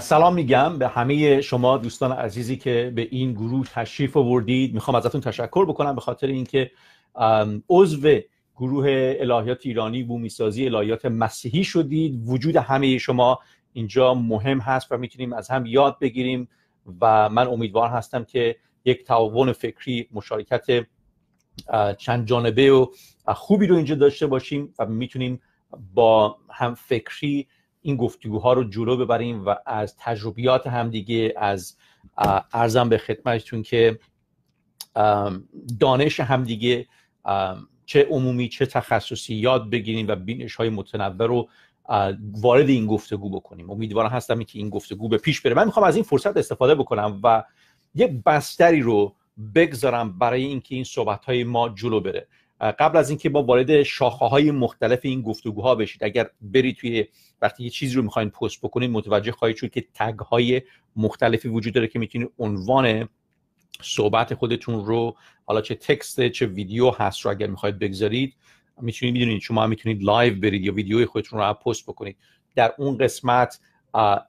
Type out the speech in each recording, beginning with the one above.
سلام میگم به همه شما دوستان عزیزی که به این گروه تشریف آوردید میخوام ازتون تشکر بکنم به خاطر اینکه عضو گروه الهیات ایرانی سازی الهیات مسیحی شدید وجود همه شما اینجا مهم هست و میتونیم از هم یاد بگیریم و من امیدوار هستم که یک تعاون فکری مشارکت چند جانبه و خوبی رو اینجا داشته باشیم و میتونیم با هم فکری این گفتگوها رو جلو ببریم و از تجربیات همدیگه از ارزم به خدمتتون که دانش همدیگه چه عمومی چه تخصصی یاد بگیریم و بینش های متنوع رو وارد این گفتگو بکنیم امیدوارم هستم که این گفتگو به پیش بره من میخوام از این فرصت استفاده بکنم و یه بستری رو بگذارم برای اینکه این صحبت های ما جلو بره قبل از اینکه با وارد شاخه های مختلف این گفتگوها بشید اگر برید توی وقتی یه چیزی رو میخواین پست بکنید متوجه خواهید شد که تگ های مختلفی وجود داره که میتونید عنوان صحبت خودتون رو حالا چه تکست چه ویدیو هست رو اگر میخواید بگذارید میتونید میدونید شما میتونید لایو برید یا ویدیوی خودتون رو پست بکنید در اون قسمت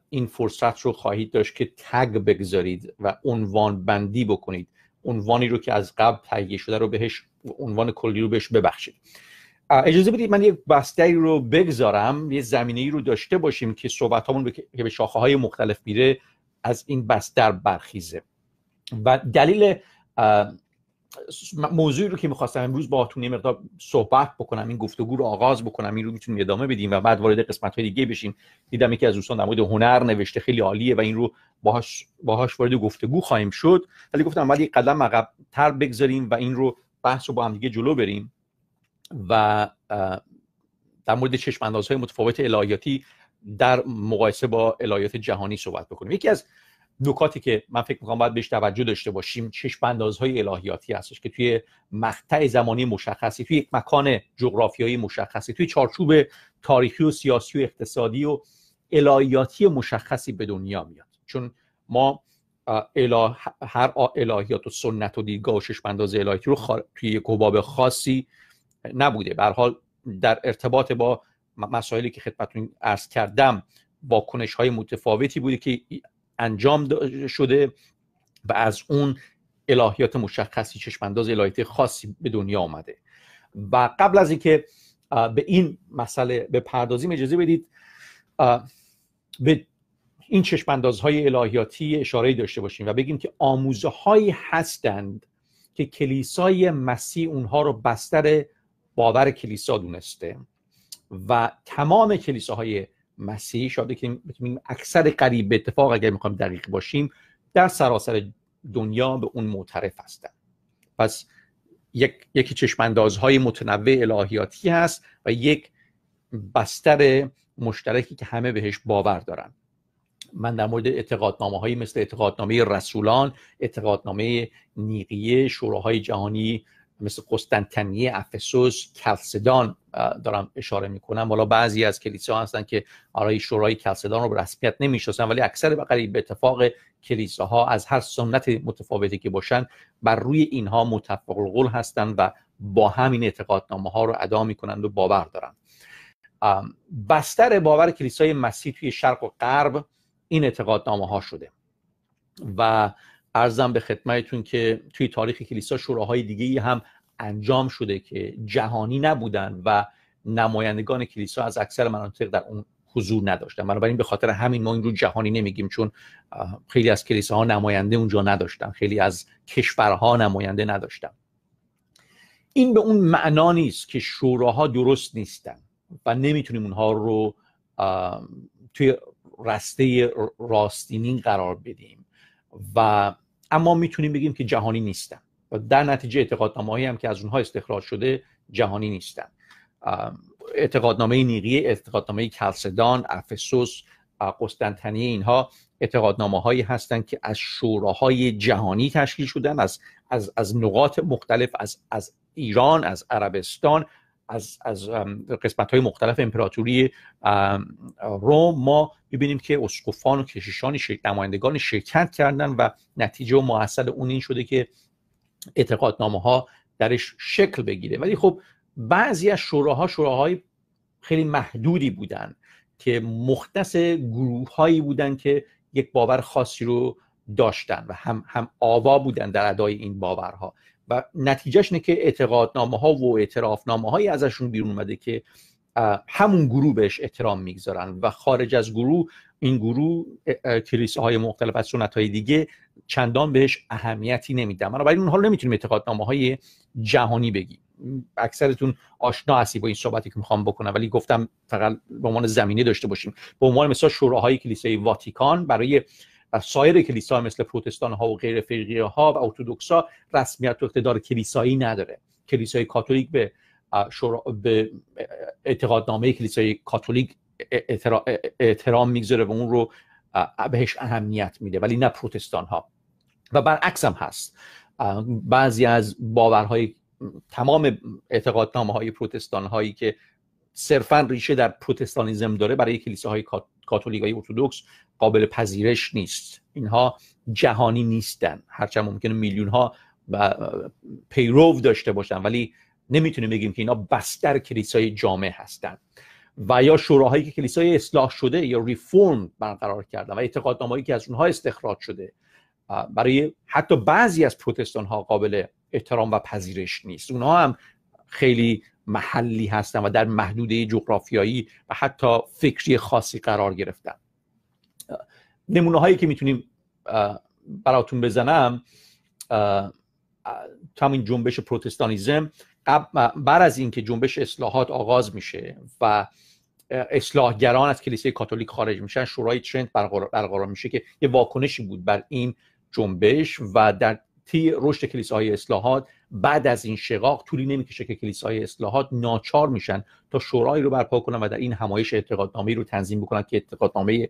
این فرصت رو خواهید داشت که تگ بگذارید و عنوان بندی بکنید عنوانی رو که از قبل تهیه شده رو بهش عنوان کلی رو بهش ببخشید اجازه بدید من یک بستری رو بگذارم یه زمینه ای رو داشته باشیم که صحبت همون که به شاخه های مختلف میره از این بستر برخیزه و دلیل موضوعی رو که میخواستم امروز با یه مقدار صحبت بکنم این گفتگو رو آغاز بکنم این رو میتونیم ادامه بدیم و بعد وارد قسمت های دیگه بشیم دیدم یکی از دوستان در مورد هنر نوشته خیلی عالیه و این رو باهاش باهاش وارد گفتگو خواهیم شد ولی گفتم ولی قدم عقب تر بگذاریم و این رو بحث رو با هم دیگه جلو بریم و در مورد چشمانداز های متفاوت الهیاتی در مقایسه با الهیات جهانی صحبت بکنیم یکی از نکاتی که من فکر میکنم باید بهش توجه داشته باشیم چشم های الهیاتی هستش که توی مقطع زمانی مشخصی توی یک مکان جغرافیایی مشخصی توی چارچوب تاریخی و سیاسی و اقتصادی و الهیاتی مشخصی به دنیا میاد چون ما هر الهیات و سنت و دیدگاه و ششمنداز رو توی حباب خاصی نبوده حال در ارتباط با مسائلی که خدمتتون ارز کردم با کنش های متفاوتی بوده که انجام شده و از اون الهیات مشخصی چشمانداز الهیتی خاصی به دنیا آمده و قبل از اینکه به این مسئله به پردازی اجازه بدید به این چشماندازهای الهیاتی اشاره داشته باشیم و بگیم که آموزه هایی هستند که کلیسای مسیح اونها رو بستر باور کلیسا دونسته و تمام کلیساهای مسیح شاید که اکثر قریب به اتفاق اگر میخوایم دقیق باشیم در سراسر دنیا به اون معترف هستند پس یک، یکی چشماندازهای متنوع الهیاتی هست و یک بستر مشترکی که همه بهش باور دارن من در مورد اعتقادنامه هایی مثل اعتقادنامه رسولان اعتقادنامه نیقیه شوراهای جهانی مثل قسطنطنیه افسوس کلسدان دارم اشاره میکنم حالا بعضی از کلیسا هستن که آرای شورای کلسدان رو به رسمیت نمیشناسن ولی اکثر قریب به اتفاق کلیساها از هر سنت متفاوتی که باشن بر روی اینها متفق القول هستن و با همین اعتقادنامه ها رو ادا میکنند و باور دارن بستر باور کلیسای مسیح توی شرق و غرب این نامه ها شده و ارزم به خدمتتون که توی تاریخ کلیسا شوراهای دیگه هم انجام شده که جهانی نبودن و نمایندگان کلیسا از اکثر مناطق در اون حضور نداشتن بنابراین به خاطر همین ما این رو جهانی نمیگیم چون خیلی از کلیساها نماینده اونجا نداشتن خیلی از کشورها نماینده نداشتن این به اون معنا نیست که شوراها درست نیستن و نمیتونیم اونها رو توی رسته راستینین قرار بدیم و اما میتونیم بگیم که جهانی نیستن و در نتیجه اعتقادنامه هم که از اونها استخراج شده جهانی نیستن اعتقادنامه نیقیه اعتقادنامه کلسدان افسوس قسطنطنیه اینها اعتقادنامه هایی هستند که از شوراهای جهانی تشکیل شدن از از از نقاط مختلف از از ایران از عربستان از, از قسمت های مختلف امپراتوری روم ما ببینیم که اسقفان و کشیشان نمایندگان شرکت کردن و نتیجه و محصل اون این شده که اعتقادنامه ها درش شکل بگیره ولی خب بعضی از شوراها شوراهای خیلی محدودی بودن که مختص گروه هایی بودن که یک باور خاصی رو داشتن و هم, هم آوا بودن در ادای این باورها و نتیجهش اینه که اعتقادنامه ها و اعترافنامه هایی ازشون بیرون اومده که همون گروه بهش احترام میگذارن و خارج از گروه این گروه کلیسه های مختلف از سنت های دیگه چندان بهش اهمیتی نمیدن برای اونها حال نمیتونیم اعتقادنامه های جهانی بگیم اکثرتون آشنا هستی با این صحبتی که میخوام بکنم ولی گفتم فقط به عنوان زمینه داشته باشیم به عنوان مثال شوراهای کلیسای واتیکان برای و سایر کلیسا مثل پروتستان ها و غیر فرقیه ها و ارتودکس ها رسمیت و اقتدار کلیسایی نداره کلیسای کاتولیک به به اعتقادنامه کلیسای کاتولیک اعترام, میگذاره و اون رو بهش اهمیت میده ولی نه پروتستان ها و برعکس هم هست بعضی از باورهای تمام اعتقادنامه های پروتستان هایی که صرفا ریشه در پروتستانیزم داره برای کلیساهای کاتولیکای ارتودکس قابل پذیرش نیست اینها جهانی نیستن هرچند ممکنه میلیون ها پیرو داشته باشن ولی نمیتونیم بگیم که اینا بستر کلیسای جامعه هستند و یا شوراهایی که کلیسای اصلاح شده یا ریفورم برقرار کردن و اعتقادنامه‌ای که از اونها استخراج شده برای حتی بعضی از پروتستان ها قابل احترام و پذیرش نیست اونها هم خیلی محلی هستن و در محدوده جغرافیایی و حتی فکری خاصی قرار گرفتن نمونه هایی که میتونیم براتون بزنم تا همین جنبش پروتستانیزم بعد از اینکه جنبش اصلاحات آغاز میشه و اصلاحگران از کلیسای کاتولیک خارج میشن شورای ترنت برقرار میشه که یه واکنشی بود بر این جنبش و در طی رشد کلیساهای اصلاحات بعد از این شقاق طولی نمیکشه که کلیساهای اصلاحات ناچار میشن تا شورای رو برپا کنن و در این همایش اعتقادنامه رو تنظیم بکنن که اعتقادنامه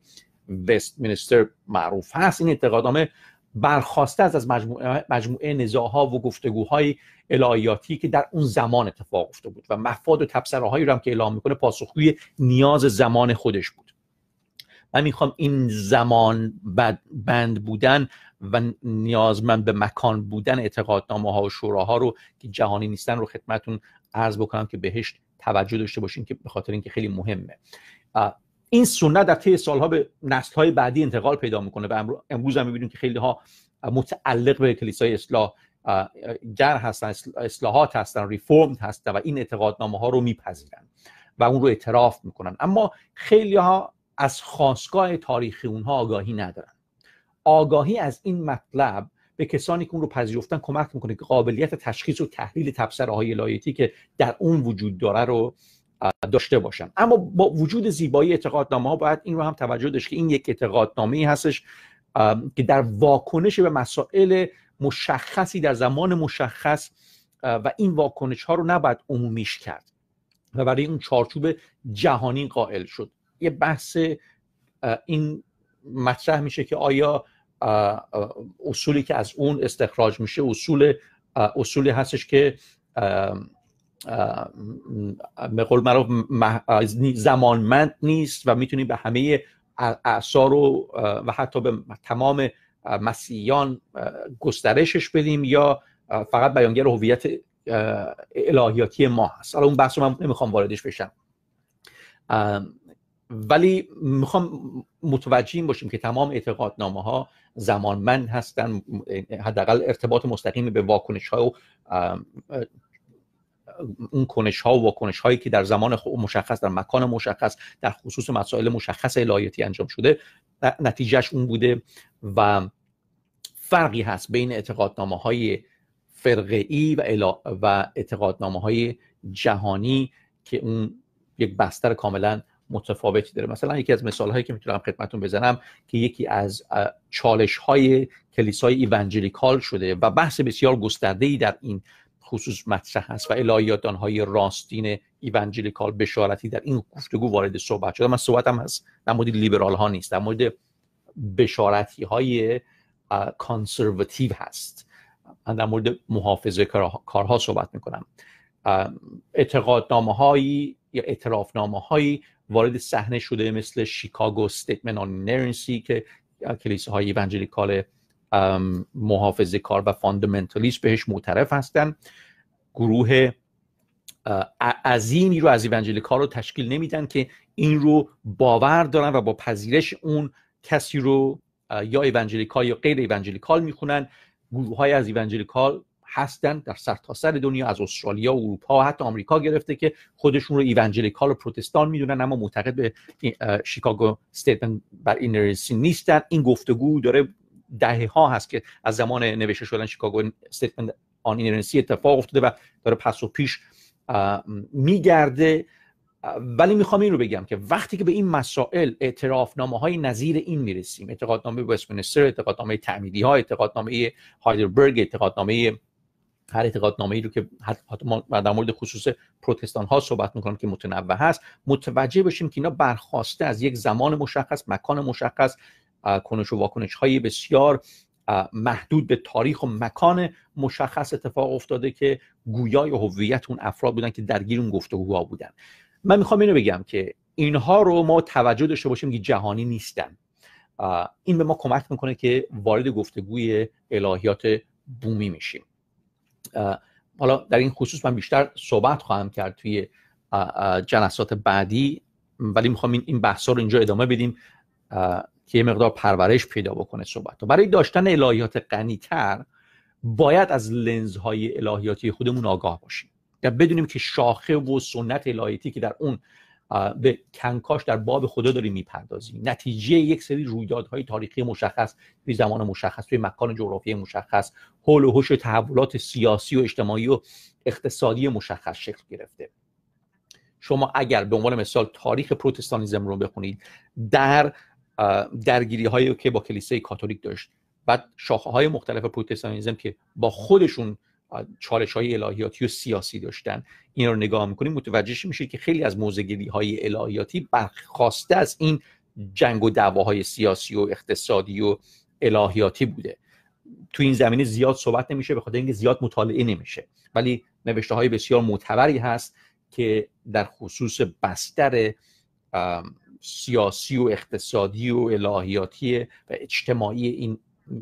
مینستر معروف هست این اعتقادنامه برخواسته از از مجموعه, نزاعها نزاها و گفتگوهای الهیاتی که در اون زمان اتفاق افتاده بود و مفاد و تبصره هایی رو هم که اعلام میکنه پاسخگوی نیاز زمان خودش بود من میخوام این زمان بند بودن و نیازمند به مکان بودن اعتقادنامه ها و شوراها رو که جهانی نیستن رو خدمتون عرض بکنم که بهش توجه داشته باشین که به خاطر اینکه خیلی مهمه این سنت در طی سالها به نسل بعدی انتقال پیدا میکنه و امروز هم میبینیم که خیلی ها متعلق به کلیسای اصلاح گر هستن اصلاحات هستن ریفورم هستن و این اعتقادنامه ها رو میپذیرن و اون رو اعتراف میکنن اما خیلی ها از خواستگاه تاریخی اونها آگاهی ندارن آگاهی از این مطلب به کسانی که اون رو پذیرفتن کمک میکنه که قابلیت تشخیص و تحلیل تبصره های لایتی که در اون وجود داره رو داشته باشن اما با وجود زیبایی اعتقادنامه ها باید این رو هم توجه داشت که این یک اعتقادنامه ای هستش که در واکنش به مسائل مشخصی در زمان مشخص و این واکنش ها رو نباید عمومیش کرد و برای اون چارچوب جهانی قائل شد یه بحث این مطرح میشه که آیا اصولی که از اون استخراج میشه اصول اصولی هستش که به قول زمانمند نیست و میتونیم به همه اعثار و و حتی به تمام مسیحیان گسترشش بدیم یا فقط بیانگر هویت الهیاتی ما هست حالا اون بحث رو من نمیخوام واردش بشم ولی میخوام متوجه باشیم که تمام اعتقادنامه ها زمانمند هستن حداقل ارتباط مستقیم به واکنش ها و اون کنش ها و واکنش هایی که در زمان مشخص در مکان مشخص در خصوص مسائل مشخص الهیاتی انجام شده نتیجهش اون بوده و فرقی هست بین اعتقادنامه های فرقه ای و, الا و اعتقادنامه های جهانی که اون یک بستر کاملا متفاوتی داره مثلا یکی از مثال هایی که میتونم خدمتون بزنم که یکی از چالش های کلیسای ایونجلیکال شده و بحث بسیار گسترده ای در این خصوص مطرح هست و الهیاتان های راستین ایونجلیکال بشارتی در این گفتگو وارد صحبت شده من صحبتم از در مورد لیبرال ها نیست در مورد بشارتی های کانسرواتیو هست من در مورد محافظه کارها صحبت میکنم اعتقادنامه هایی یا اعترافنامه هایی وارد صحنه شده مثل شیکاگو ستیتمن آن نرنسی که کلیساهای ایونجلیکال محافظه کار و فاندامنتالیست بهش معترف هستن گروه عظیمی رو از ایونجلیکال رو تشکیل نمیدن که این رو باور دارن و با پذیرش اون کسی رو یا ایونجلیکال یا غیر ایونجلیکال میخونن گروه های از ایونجلیکال هستن در سرتاسر سر دنیا از استرالیا و اروپا و حتی آمریکا گرفته که خودشون رو ایونجلیکال و پروتستان میدونن اما معتقد به شیکاگو استیتمنت بر این نیستن این گفتگو داره دهه ها هست که از زمان نوشته شدن شیکاگو استیتمنت آن اینرنسی اتفاق افتاده و داره پس و پیش میگرده ولی میخوام این رو بگم که وقتی که به این مسائل نامه های نظیر این میرسیم اعتقادنامه وستمینستر اعتقادنامه تعمیدی ها اعتقادنامه هایدربرگ اعتقادنامه هر اعتقادنامه ای رو که حتی ما در مورد خصوص پروتستان ها صحبت میکنم که متنوع هست متوجه بشیم که اینا برخواسته از یک زمان مشخص مکان مشخص کنش و واکنش های بسیار محدود به تاریخ و مکان مشخص اتفاق افتاده که گویای هویت اون افراد بودن که درگیر اون گفتگوها بودن من میخوام اینو بگم که اینها رو ما توجه داشته باشیم که جهانی نیستن این به ما کمک میکنه که وارد گفتگوی الهیات بومی میشیم حالا در این خصوص من بیشتر صحبت خواهم کرد توی جلسات بعدی ولی میخوام این بحثا رو اینجا ادامه بدیم که یه مقدار پرورش پیدا بکنه صحبت و برای داشتن الهیات تر باید از لنزهای الهیاتی خودمون آگاه باشیم و بدونیم که شاخه و سنت الهیاتی که در اون به کنکاش در باب خدا داریم میپردازیم نتیجه یک سری رویدادهای تاریخی مشخص توی زمان مشخص توی مکان جغرافی مشخص حول و حوش تحولات سیاسی و اجتماعی و اقتصادی مشخص شکل گرفته شما اگر به عنوان مثال تاریخ پروتستانیزم رو بخونید در درگیری هایی که با کلیسای کاتولیک داشت بعد شاخه های مختلف پروتستانیزم که با خودشون چالش های الهیاتی و سیاسی داشتن این رو نگاه میکنیم متوجه میشید که خیلی از موزگیری های الهیاتی برخواسته از این جنگ و دعواهای سیاسی و اقتصادی و الهیاتی بوده تو این زمینه زیاد صحبت نمیشه به خاطر اینکه زیاد مطالعه نمیشه ولی نوشته های بسیار معتبری هست که در خصوص بستر سیاسی و اقتصادی و الهیاتی و اجتماعی این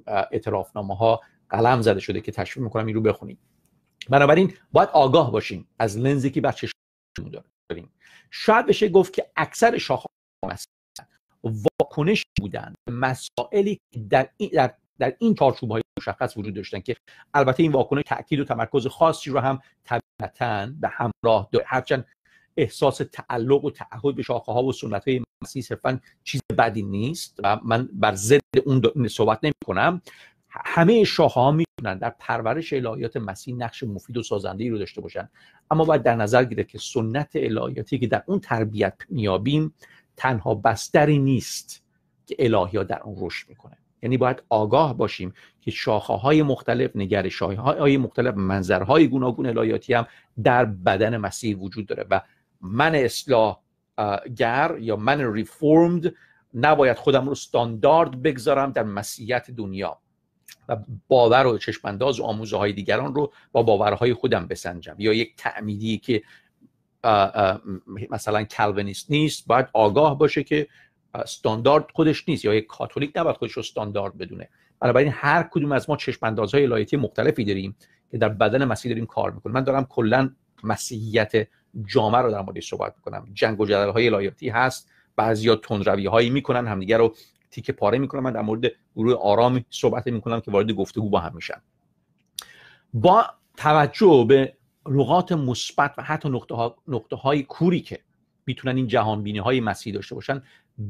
اعترافنامه ها قلم زده شده که تشویق میکنم این رو بخونید بنابراین باید آگاه باشیم از لنزی که بر شما داریم شاید بشه گفت که اکثر شاخه واکنش بودن مسائلی که در این در در این چارچوب های مشخص وجود داشتن که البته این واکنش تاکید و تمرکز خاصی رو هم طبیعتا به همراه داره هرچند احساس تعلق و تعهد به شاخه ها و سنت های مسیح صرفا چیز بدی نیست و من بر ضد اون صحبت نمی همه شاه ها میتونن در پرورش الهیات مسیح نقش مفید و سازنده ای رو داشته باشن اما باید در نظر گیره که سنت الهیاتی که در اون تربیت میابیم تنها بستری نیست که الهیات در اون رشد میکنه یعنی باید آگاه باشیم که شاخه های مختلف نگرش های مختلف منظرهای گوناگون الهیاتی هم در بدن مسیح وجود داره و من اصلاح گر یا من ریفورمد نباید خودم رو استاندارد بگذارم در مسیحیت دنیا و باور و چشمانداز و آموزه های دیگران رو با باورهای خودم بسنجم یا یک تعمیدی که مثلا کلونیست نیست باید آگاه باشه که استاندارد خودش نیست یا یک کاتولیک نباید خودش رو استاندارد بدونه بنابراین هر کدوم از ما چشماندازهای لایتی مختلفی داریم که در بدن مسیح داریم کار میکنیم من دارم کلا مسیحیت جامعه رو در موردش صحبت میکنم جنگ و جدل های لایتی هست بعضیا تندروی هایی میکنن همدیگه رو تیکه پاره میکنم من در مورد گروه آرام صحبت میکنم که وارد گفتگو با هم میشن با توجه به نقاط مثبت و حتی نقطه, ها، نقطه های کوری که میتونن این جهان بینی های مسیحی داشته باشن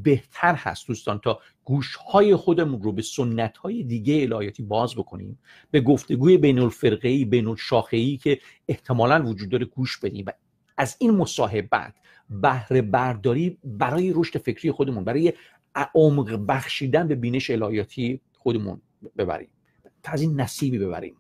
بهتر هست دوستان تا گوش های خودمون رو به سنت های دیگه الهیاتی باز بکنیم به گفتگوی بین الفرقه ای بین الشاخه ای که احتمالا وجود داره گوش بدیم و از این مصاحبت بهره برداری برای رشد فکری خودمون برای عمق بخشیدن به بینش الهیاتی خودمون ببریم از این نصیبی ببریم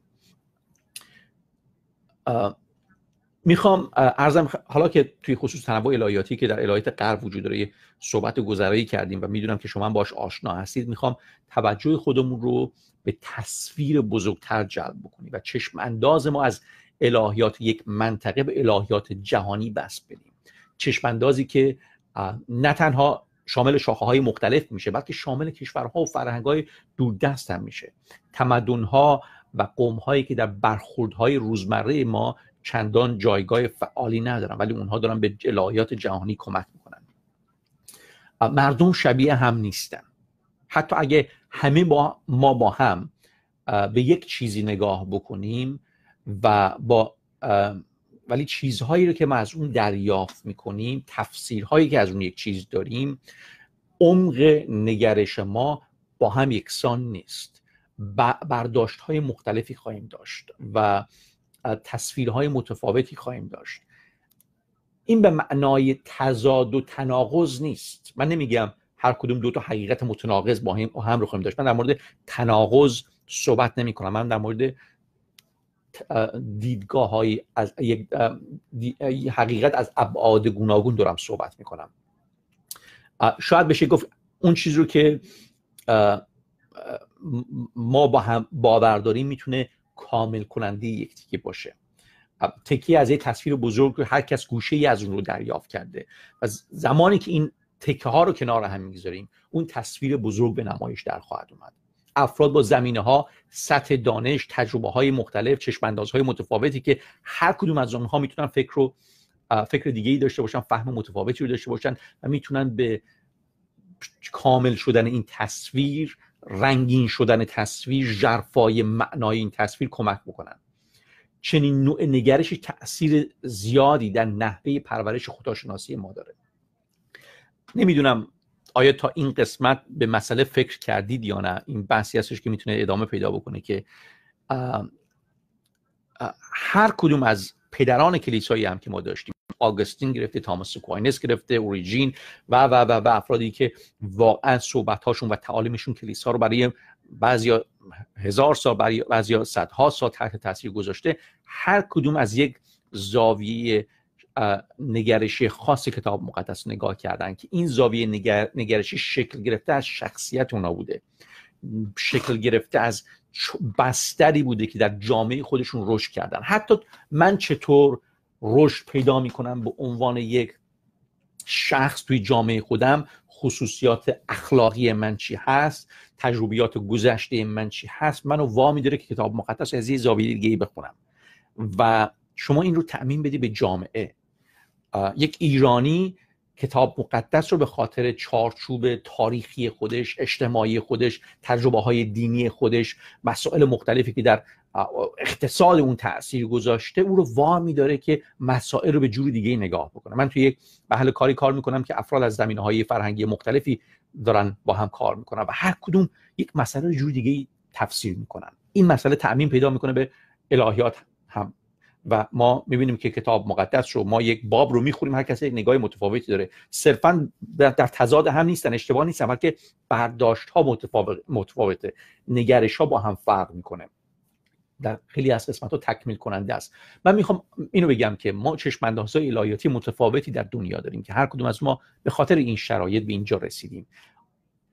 میخوام ارزم حالا که توی خصوص تنوع الهیاتی که در الهیات غرب وجود داره صحبت گذرایی کردیم و میدونم که شما باش آشنا هستید میخوام توجه خودمون رو به تصویر بزرگتر جلب بکنیم و چشم انداز ما از الهیات یک منطقه به الهیات جهانی بس بدیم چشم اندازی که نه تنها شامل شاخه های مختلف میشه بلکه شامل کشورها و فرهنگ های دوردست هم میشه تمدن ها و قوم هایی که در برخوردهای روزمره ما چندان جایگاه فعالی ندارن ولی اونها دارن به الهیات جهانی کمک میکنن مردم شبیه هم نیستن حتی اگه همه ما با هم به یک چیزی نگاه بکنیم و با ولی چیزهایی رو که ما از اون دریافت میکنیم تفسیرهایی که از اون یک چیز داریم عمق نگرش ما با هم یکسان نیست برداشت های مختلفی خواهیم داشت و تصویرهای متفاوتی خواهیم داشت این به معنای تضاد و تناقض نیست من نمیگم هر کدوم دو تا حقیقت متناقض با هم, هم رو خواهیم داشت من در مورد تناقض صحبت نمی کنم من در مورد دیدگاه های از یک حقیقت از ابعاد گوناگون دارم صحبت میکنم شاید بشه گفت اون چیز رو که ما با هم باور داریم میتونه کامل کننده یک تیکه باشه تکی از یک تصویر بزرگ رو هر کس گوشه ای از اون رو دریافت کرده و زمانی که این تکه ها رو کنار هم میگذاریم اون تصویر بزرگ به نمایش در خواهد اومد افراد با زمینه ها سطح دانش تجربه های مختلف چشمانداز های متفاوتی که هر کدوم از آنها میتونن فکر رو فکر دیگه ای داشته باشن فهم متفاوتی رو داشته باشن و میتونن به کامل شدن این تصویر رنگین شدن تصویر جرفای معنای این تصویر کمک بکنن چنین نوع نگرشی تاثیر زیادی در نحوه پرورش خداشناسی ما داره نمیدونم آیا تا این قسمت به مسئله فکر کردید یا نه این بحثی هستش که میتونه ادامه پیدا بکنه که هر کدوم از پدران کلیسایی هم که ما داشتیم آگستین گرفته تاماس کوینس گرفته اوریجین و و و و افرادی که واقعا صحبت هاشون و تعالیمشون کلیسا رو برای بعضی هزار سال برای بعضی صدها سال تحت تاثیر گذاشته هر کدوم از یک زاویه نگرشی خاص کتاب مقدس نگاه کردن که این زاویه نگر... نگرشی شکل گرفته از شخصیت اونا بوده شکل گرفته از بستری بوده که در جامعه خودشون رشد کردن حتی من چطور رشد پیدا میکنم به عنوان یک شخص توی جامعه خودم خصوصیات اخلاقی من چی هست تجربیات گذشته من چی هست منو وا میداره که کتاب مقدس از یه زاویه دیگه بخونم و شما این رو تأمین بدی به جامعه یک ایرانی کتاب مقدس رو به خاطر چارچوب تاریخی خودش اجتماعی خودش تجربه های دینی خودش مسائل مختلفی که در اقتصاد اون تاثیر گذاشته او رو وا داره که مسائل رو به جور دیگه نگاه بکنه من توی یک محل کاری کار میکنم که افراد از زمینه های فرهنگی مختلفی دارن با هم کار میکنن و هر کدوم یک مسئله رو جور دیگه تفسیر میکنن این مسئله تعمین پیدا میکنه به الهیات و ما میبینیم که کتاب مقدس رو ما یک باب رو میخوریم هر کسی یک نگاه متفاوتی داره صرفا در تضاد هم نیستن اشتباه نیستن بلکه برداشت ها متفاوته نگرش ها با هم فرق میکنه در خیلی از قسمت ها تکمیل کننده است من میخوام اینو بگم که ما های الهیاتی متفاوتی در دنیا داریم که هر کدوم از ما به خاطر این شرایط به اینجا رسیدیم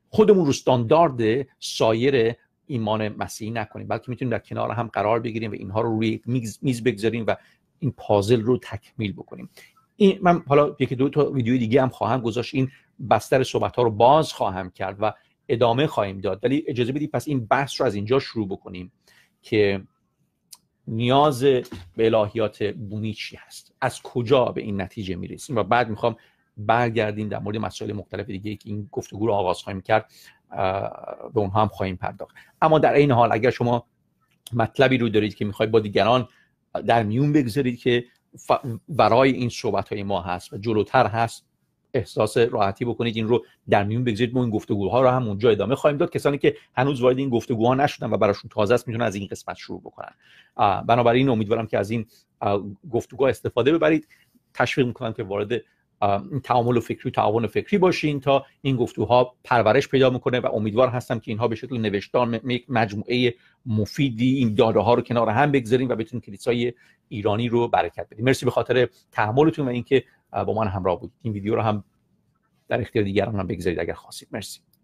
خودمون رو استاندارد سایر ایمان مسیحی نکنیم بلکه میتونیم در کنار هم قرار بگیریم و اینها رو روی میز, بگذاریم و این پازل رو تکمیل بکنیم این من حالا یکی دو تا ویدیو دیگه هم خواهم گذاشت این بستر صحبت ها رو باز خواهم کرد و ادامه خواهیم داد ولی اجازه بدید پس این بحث رو از اینجا شروع بکنیم که نیاز به الهیات بومی چی هست از کجا به این نتیجه میرسیم و بعد میخوام برگردیم در مورد مسائل مختلف دیگه که این گفتگو رو آغاز خواهیم کرد به اونها هم خواهیم پرداخت اما در این حال اگر شما مطلبی رو دارید که میخواید با دیگران در میون بگذارید که برای این صحبت های ما هست و جلوتر هست احساس راحتی بکنید این رو در میون بگذارید ما این گفتگوها رو هم اونجا ادامه خواهیم داد کسانی که هنوز وارد این گفتگوها نشدن و براشون تازه است میتونن از این قسمت شروع بکنن بنابراین امیدوارم که از این گفتگوها استفاده ببرید تشویق میکنم که وارد تعامل و فکری و تعاون فکری باشین تا این گفتگوها پرورش پیدا میکنه و امیدوار هستم که اینها به شکل نوشتار یک مجموعه مفیدی این داده ها رو کنار هم بگذاریم و بتونیم کلیسای ایرانی رو برکت بدیم مرسی به خاطر تحملتون و اینکه با من همراه بودید این ویدیو رو هم در اختیار دیگران هم بگذارید اگر خواستید مرسی